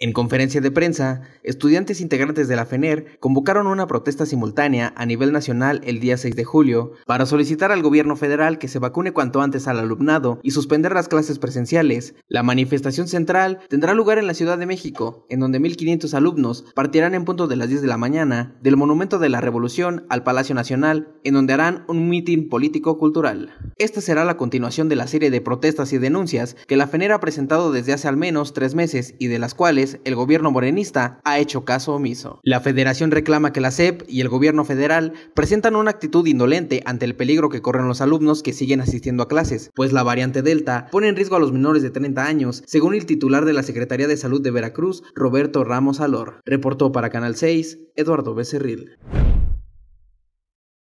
En conferencia de prensa, estudiantes integrantes de la FENER convocaron una protesta simultánea a nivel nacional el día 6 de julio para solicitar al gobierno federal que se vacune cuanto antes al alumnado y suspender las clases presenciales. La manifestación central tendrá lugar en la Ciudad de México, en donde 1.500 alumnos partirán en punto de las 10 de la mañana del Monumento de la Revolución al Palacio Nacional, en donde harán un mitin político-cultural. Esta será la continuación de la serie de protestas y denuncias que la FENER ha presentado desde hace al menos tres meses y de las cuales el gobierno morenista ha hecho caso omiso. La federación reclama que la SEP y el gobierno federal presentan una actitud indolente ante el peligro que corren los alumnos que siguen asistiendo a clases, pues la variante Delta pone en riesgo a los menores de 30 años, según el titular de la Secretaría de Salud de Veracruz, Roberto Ramos Alor. Reportó para Canal 6, Eduardo Becerril.